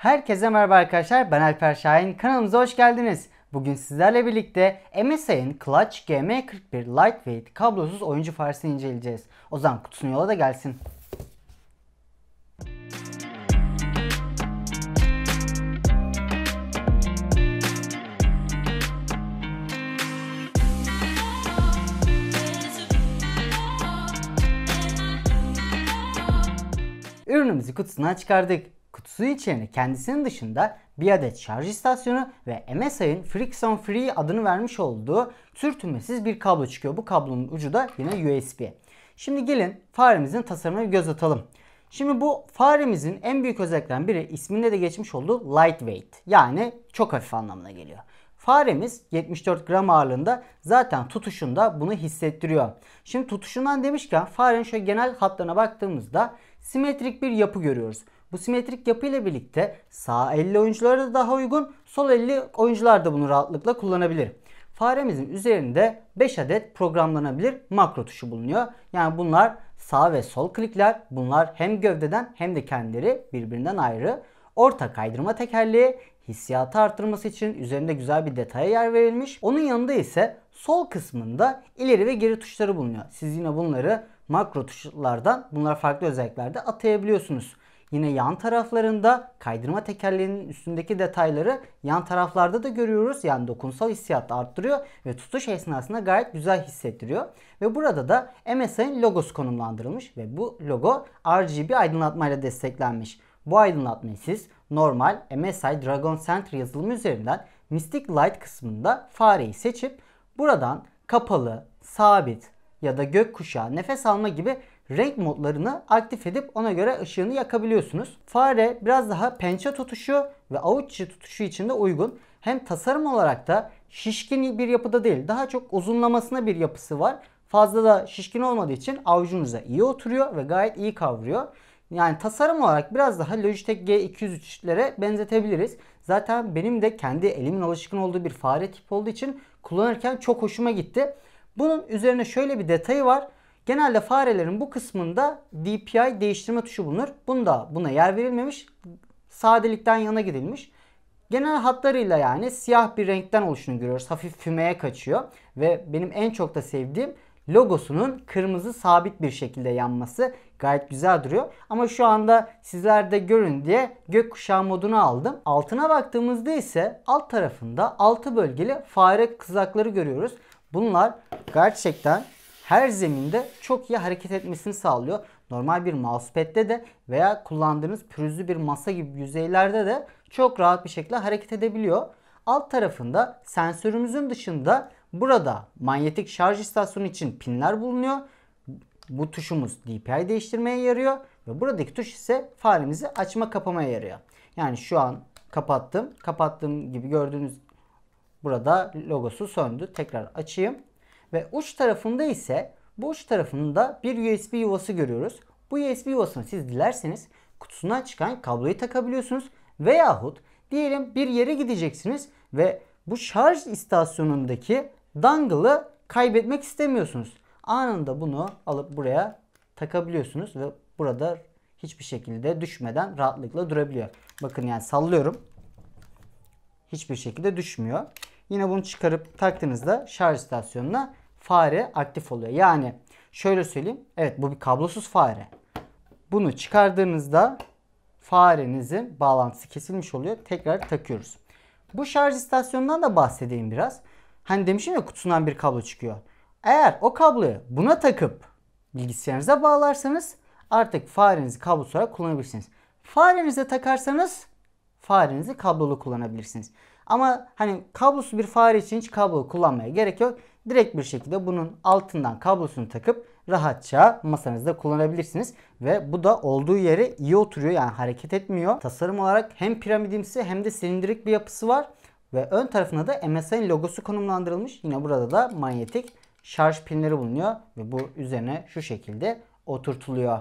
Herkese merhaba arkadaşlar ben Alper Şahin kanalımıza hoş geldiniz. Bugün sizlerle birlikte MSI'nin Clutch GM41 Lightweight kablosuz oyuncu farsını inceleyeceğiz. O zaman kutusunu yola da gelsin. Ürünümüzü kutusundan çıkardık kutusu içerine kendisinin dışında bir adet şarj istasyonu ve MSI'ın Friction Free adını vermiş olduğu sürtünmesiz bir kablo çıkıyor. Bu kablonun ucu da yine USB. Şimdi gelin faremizin tasarımına bir göz atalım. Şimdi bu faremizin en büyük özelliklerinden biri isminde de geçmiş olduğu lightweight yani çok hafif anlamına geliyor. Faremiz 74 gram ağırlığında zaten tutuşunda bunu hissettiriyor. Şimdi tutuşundan demişken farenin şöyle genel hatlarına baktığımızda simetrik bir yapı görüyoruz. Bu simetrik yapı ile birlikte sağ elli oyunculara da daha uygun, sol elli oyuncular da bunu rahatlıkla kullanabilir. Faremizin üzerinde 5 adet programlanabilir makro tuşu bulunuyor. Yani bunlar sağ ve sol klikler. Bunlar hem gövdeden hem de kendileri birbirinden ayrı. Orta kaydırma tekerleği hissiyatı arttırması için üzerinde güzel bir detaya yer verilmiş. Onun yanında ise sol kısmında ileri ve geri tuşları bulunuyor. Siz yine bunları makro tuşlardan bunlar farklı özelliklerde atayabiliyorsunuz. Yine yan taraflarında kaydırma tekerlerinin üstündeki detayları yan taraflarda da görüyoruz. Yani dokunsal hissiyatı arttırıyor ve tutuş esnasında gayet güzel hissettiriyor. Ve burada da MSI'nin logosu konumlandırılmış ve bu logo RGB aydınlatmayla desteklenmiş. Bu aydınlatmayı siz normal MSI Dragon Center yazılımı üzerinden Mystic Light kısmında fareyi seçip buradan kapalı, sabit ya da gökkuşağı, nefes alma gibi renk modlarını aktif edip ona göre ışığını yakabiliyorsunuz. Fare biraz daha pençe tutuşu ve avuç içi tutuşu için de uygun. Hem tasarım olarak da şişkin bir yapıda değil daha çok uzunlamasına bir yapısı var. Fazla da şişkin olmadığı için avucunuza iyi oturuyor ve gayet iyi kavruyor. Yani tasarım olarak biraz daha Logitech G203'lere benzetebiliriz. Zaten benim de kendi elimin alışkın olduğu bir fare tipi olduğu için kullanırken çok hoşuma gitti. Bunun üzerine şöyle bir detayı var. Genelde farelerin bu kısmında DPI değiştirme tuşu bulunur. Bunda buna yer verilmemiş. Sadelikten yana gidilmiş. Genel hatlarıyla yani siyah bir renkten oluşunu görüyoruz. Hafif fümeye kaçıyor. Ve benim en çok da sevdiğim logosunun kırmızı sabit bir şekilde yanması gayet güzel duruyor. Ama şu anda sizlerde görün diye gökkuşağı modunu aldım. Altına baktığımızda ise alt tarafında altı bölgeli fare kızakları görüyoruz. Bunlar gerçekten her zeminde çok iyi hareket etmesini sağlıyor. Normal bir mousepad'de de veya kullandığınız pürüzlü bir masa gibi yüzeylerde de çok rahat bir şekilde hareket edebiliyor. Alt tarafında sensörümüzün dışında burada manyetik şarj istasyonu için pinler bulunuyor. Bu tuşumuz DPI değiştirmeye yarıyor ve buradaki tuş ise faremizi açma kapamaya yarıyor. Yani şu an kapattım. Kapattığım gibi gördüğünüz burada logosu söndü. Tekrar açayım. Ve uç tarafında ise bu uç tarafında bir USB yuvası görüyoruz. Bu USB yuvasını siz dilerseniz kutusundan çıkan kabloyu takabiliyorsunuz. Veyahut diyelim bir yere gideceksiniz ve bu şarj istasyonundaki dangle'ı kaybetmek istemiyorsunuz. Anında bunu alıp buraya takabiliyorsunuz ve burada hiçbir şekilde düşmeden rahatlıkla durabiliyor. Bakın yani sallıyorum. Hiçbir şekilde düşmüyor. Yine bunu çıkarıp taktığınızda şarj istasyonuna fare aktif oluyor. Yani şöyle söyleyeyim. Evet bu bir kablosuz fare. Bunu çıkardığınızda farenizin bağlantısı kesilmiş oluyor. Tekrar takıyoruz. Bu şarj istasyonundan da bahsedeyim biraz. Hani demişim ya kutusundan bir kablo çıkıyor. Eğer o kabloyu buna takıp bilgisayarınıza bağlarsanız artık farenizi kablosuz olarak kullanabilirsiniz. Farenize takarsanız farenizi kablolu kullanabilirsiniz. Ama hani kablosuz bir fare için hiç kablo kullanmaya gerek yok. Direkt bir şekilde bunun altından kablosunu takıp rahatça masanızda kullanabilirsiniz. Ve bu da olduğu yere iyi oturuyor yani hareket etmiyor. Tasarım olarak hem piramidimsi hem de silindirik bir yapısı var. Ve ön tarafına da MSN logosu konumlandırılmış. Yine burada da manyetik şarj pinleri bulunuyor. Ve bu üzerine şu şekilde oturtuluyor.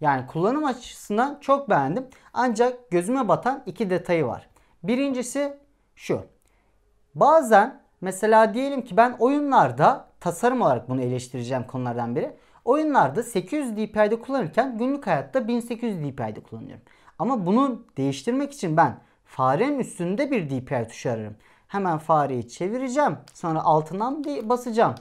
Yani kullanım açısından çok beğendim. Ancak gözüme batan iki detayı var. Birincisi şu. Bazen Mesela diyelim ki ben oyunlarda tasarım olarak bunu eleştireceğim konulardan biri. Oyunlarda 800 DPI'de kullanırken günlük hayatta 1800 DPI'de kullanıyorum. Ama bunu değiştirmek için ben farenin üstünde bir DPI tuşu ararım. Hemen fareyi çevireceğim. Sonra altından basacağım.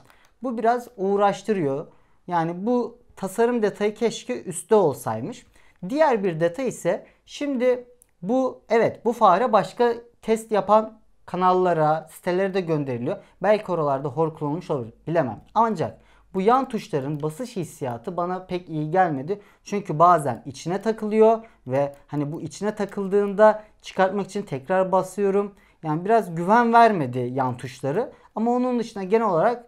Bu biraz uğraştırıyor. Yani bu tasarım detayı keşke üstte olsaymış. Diğer bir detay ise şimdi bu evet bu fare başka test yapan kanallara, sitelere de gönderiliyor. Belki oralarda hor kullanılmış olabilir. Bilemem. Ancak bu yan tuşların basış hissiyatı bana pek iyi gelmedi. Çünkü bazen içine takılıyor ve hani bu içine takıldığında çıkartmak için tekrar basıyorum. Yani biraz güven vermedi yan tuşları. Ama onun dışında genel olarak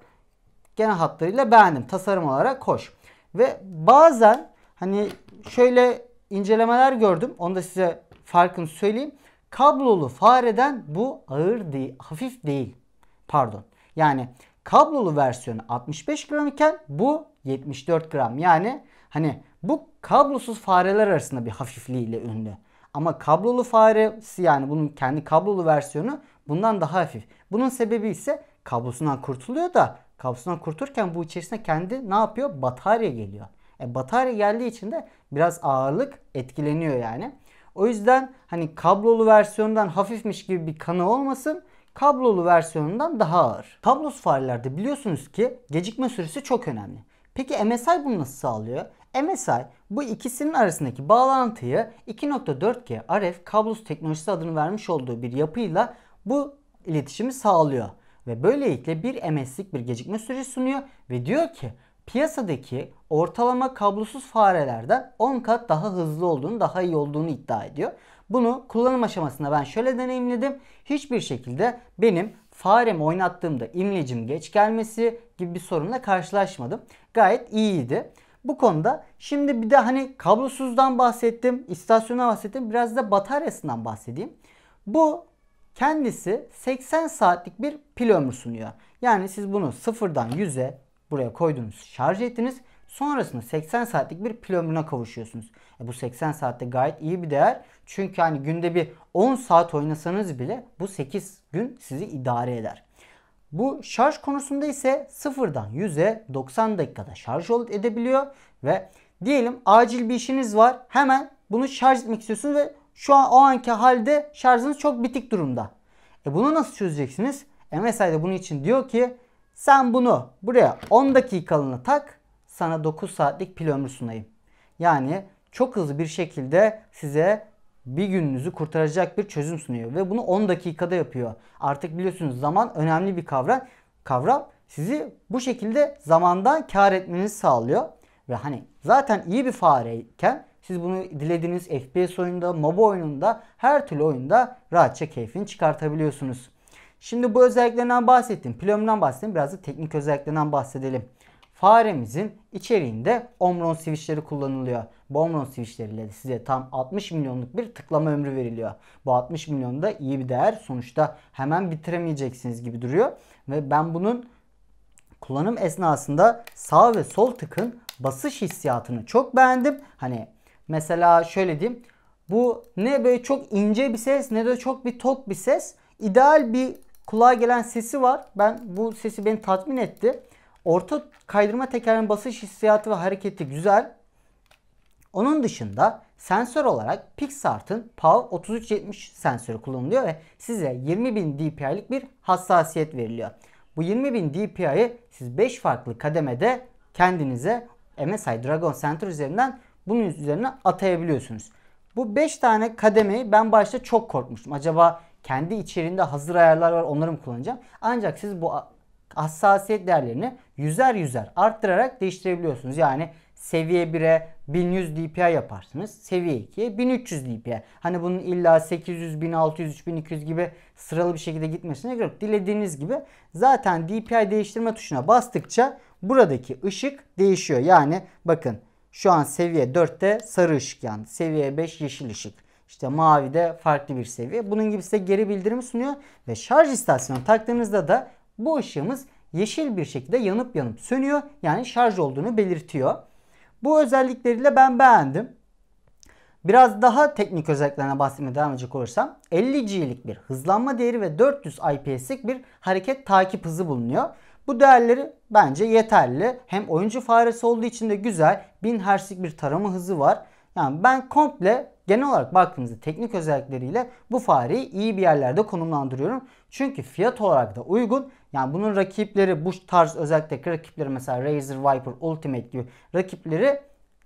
genel hatlarıyla beğendim. Tasarım olarak hoş. Ve bazen hani şöyle incelemeler gördüm. Onu da size farkını söyleyeyim. Kablolu fareden bu ağır değil, hafif değil. Pardon. Yani kablolu versiyonu 65 gram iken bu 74 gram. Yani hani bu kablosuz fareler arasında bir hafifliğiyle ünlü. Ama kablolu faresi yani bunun kendi kablolu versiyonu bundan daha hafif. Bunun sebebi ise kablosundan kurtuluyor da kablosundan kurtulurken bu içerisine kendi ne yapıyor? Batarya geliyor. E, batarya geldiği için de biraz ağırlık etkileniyor yani. O yüzden hani kablolu versiyondan hafifmiş gibi bir kanı olmasın kablolu versiyonundan daha ağır. Kablosuz farelerde biliyorsunuz ki gecikme süresi çok önemli. Peki MSI bunu nasıl sağlıyor? MSI bu ikisinin arasındaki bağlantıyı 2.4G RF kablosuz teknolojisi adını vermiş olduğu bir yapıyla bu iletişimi sağlıyor. Ve böylelikle bir MS'lik bir gecikme süresi sunuyor ve diyor ki piyasadaki ortalama kablosuz farelerden 10 kat daha hızlı olduğunu, daha iyi olduğunu iddia ediyor. Bunu kullanım aşamasında ben şöyle deneyimledim. Hiçbir şekilde benim faremi oynattığımda imlecim geç gelmesi gibi bir sorunla karşılaşmadım. Gayet iyiydi. Bu konuda şimdi bir de hani kablosuzdan bahsettim, istasyona bahsettim. Biraz da bataryasından bahsedeyim. Bu kendisi 80 saatlik bir pil ömrü sunuyor. Yani siz bunu sıfırdan 100'e, Buraya koydunuz, şarj ettiniz. Sonrasında 80 saatlik bir pil ömrüne kavuşuyorsunuz. E bu 80 saatte gayet iyi bir değer. Çünkü hani günde bir 10 saat oynasanız bile bu 8 gün sizi idare eder. Bu şarj konusunda ise 0'dan 100'e 90 dakikada şarj edebiliyor ve diyelim acil bir işiniz var. Hemen bunu şarj etmek istiyorsunuz ve şu an o anki halde şarjınız çok bitik durumda. E bunu nasıl çözeceksiniz? E, MSI de bunun için diyor ki sen bunu buraya 10 dakikalığına tak sana 9 saatlik pil ömrü sunayım. Yani çok hızlı bir şekilde size bir gününüzü kurtaracak bir çözüm sunuyor. Ve bunu 10 dakikada yapıyor. Artık biliyorsunuz zaman önemli bir kavram. Kavram sizi bu şekilde zamandan kar etmenizi sağlıyor. Ve hani zaten iyi bir fareyken siz bunu dilediğiniz FPS oyununda, MOBA oyununda, her türlü oyunda rahatça keyfini çıkartabiliyorsunuz. Şimdi bu özelliklerinden bahsettim. Plümden bahsettim. Biraz da teknik özelliklerinden bahsedelim. Faremizin içeriğinde Omron switchleri kullanılıyor. Bu Omron switchleriyle size tam 60 milyonluk bir tıklama ömrü veriliyor. Bu 60 milyon da iyi bir değer. Sonuçta hemen bitiremeyeceksiniz gibi duruyor. Ve ben bunun kullanım esnasında sağ ve sol tıkın basış hissiyatını çok beğendim. Hani mesela şöyle diyeyim. Bu ne böyle çok ince bir ses ne de çok bir tok bir ses. İdeal bir Kulağa gelen sesi var. Ben bu sesi beni tatmin etti. Orta kaydırma tekerinin basış hissiyatı ve hareketi güzel. Onun dışında sensör olarak Pixart'ın PAV 3370 sensörü kullanılıyor ve size 20.000 dpi'lik bir hassasiyet veriliyor. Bu 20.000 dpi'yi siz 5 farklı kademede kendinize MSI Dragon Center üzerinden bunun üzerine atayabiliyorsunuz. Bu 5 tane kademeyi ben başta çok korkmuştum. Acaba kendi içerisinde hazır ayarlar var onları mı kullanacağım? Ancak siz bu hassasiyet değerlerini yüzer yüzer arttırarak değiştirebiliyorsunuz. Yani seviye 1'e 1100 dpi yaparsınız. Seviye 2'ye 1300 dpi. Hani bunun illa 800, 1600, 3200 gibi sıralı bir şekilde gitmesine gerek yok. Dilediğiniz gibi zaten dpi değiştirme tuşuna bastıkça buradaki ışık değişiyor. Yani bakın şu an seviye 4'te sarı ışık yandı. Seviye 5 yeşil ışık. İşte mavi de farklı bir seviye. Bunun gibi size geri bildirim sunuyor ve şarj istasyonu taktığınızda da bu ışığımız yeşil bir şekilde yanıp yanıp sönüyor. Yani şarj olduğunu belirtiyor. Bu özellikleriyle ben beğendim. Biraz daha teknik özelliklerine bahsetmeye devam edecek olursam 50G'lik bir hızlanma değeri ve 400 IPS'lik bir hareket takip hızı bulunuyor. Bu değerleri bence yeterli. Hem oyuncu faresi olduğu için de güzel. 1000 Hz'lik bir tarama hızı var. Yani ben komple genel olarak baktığımızda teknik özellikleriyle bu fareyi iyi bir yerlerde konumlandırıyorum. Çünkü fiyat olarak da uygun. Yani bunun rakipleri bu tarz özellikle rakipleri mesela Razer Viper Ultimate gibi rakipleri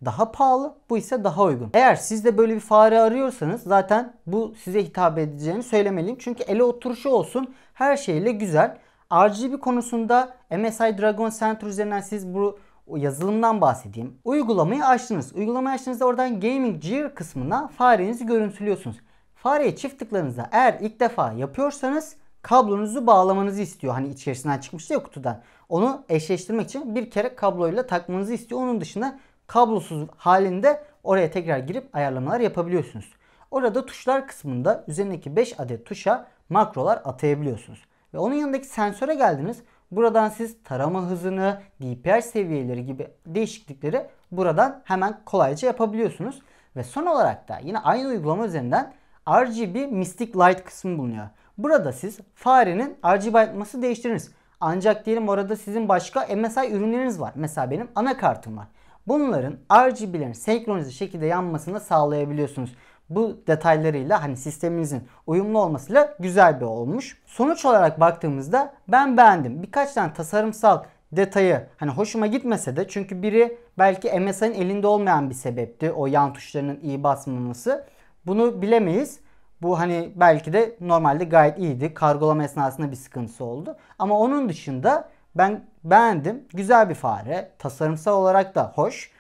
daha pahalı bu ise daha uygun. Eğer siz de böyle bir fare arıyorsanız zaten bu size hitap edeceğini söylemeliyim. Çünkü ele oturuşu olsun her şeyle güzel. RGB konusunda MSI Dragon Center üzerinden siz bu o yazılımdan bahsedeyim. Uygulamayı açtınız. Uygulamayı açtığınızda oradan Gaming Gear kısmına farenizi görüntülüyorsunuz. Fareye çift tıklarınızda eğer ilk defa yapıyorsanız kablonuzu bağlamanızı istiyor. Hani içerisinden çıkmıştı ya kutudan. Onu eşleştirmek için bir kere kabloyla takmanızı istiyor. Onun dışında kablosuz halinde oraya tekrar girip ayarlamalar yapabiliyorsunuz. Orada tuşlar kısmında üzerindeki 5 adet tuşa makrolar atayabiliyorsunuz. Ve onun yanındaki sensöre geldiniz. Buradan siz tarama hızını, DPR seviyeleri gibi değişiklikleri buradan hemen kolayca yapabiliyorsunuz. Ve son olarak da yine aynı uygulama üzerinden RGB Mystic Light kısmı bulunuyor. Burada siz farenin RGB aydınlatması değiştiririz. Ancak diyelim orada sizin başka MSI ürünleriniz var. Mesela benim anakartım var. Bunların RGB'lerin senkronize şekilde yanmasını sağlayabiliyorsunuz bu detaylarıyla hani sisteminizin uyumlu olmasıyla güzel bir olmuş. Sonuç olarak baktığımızda ben beğendim. Birkaç tane tasarımsal detayı hani hoşuma gitmese de çünkü biri belki MSI'nin elinde olmayan bir sebepti. O yan tuşlarının iyi basmaması. Bunu bilemeyiz. Bu hani belki de normalde gayet iyiydi. Kargolama esnasında bir sıkıntısı oldu. Ama onun dışında ben beğendim. Güzel bir fare. Tasarımsal olarak da hoş.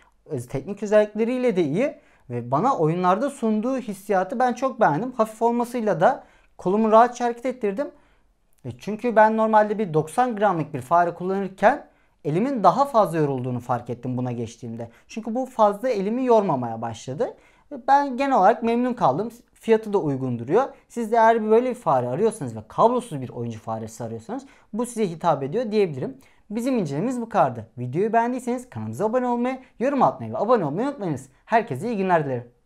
Teknik özellikleriyle de iyi. Ve bana oyunlarda sunduğu hissiyatı ben çok beğendim. Hafif olmasıyla da kolumu rahatça hareket ettirdim. E çünkü ben normalde bir 90 gramlık bir fare kullanırken elimin daha fazla yorulduğunu fark ettim buna geçtiğimde. Çünkü bu fazla elimi yormamaya başladı. E, ben genel olarak memnun kaldım. Fiyatı da uygun duruyor. Siz de eğer böyle bir fare arıyorsanız ve kablosuz bir oyuncu faresi arıyorsanız bu size hitap ediyor diyebilirim. Bizim incelememiz bu kardı. Videoyu beğendiyseniz kanalımıza abone olmayı, yorum atmayı ve abone olmayı unutmayınız. Herkese iyi günler dilerim.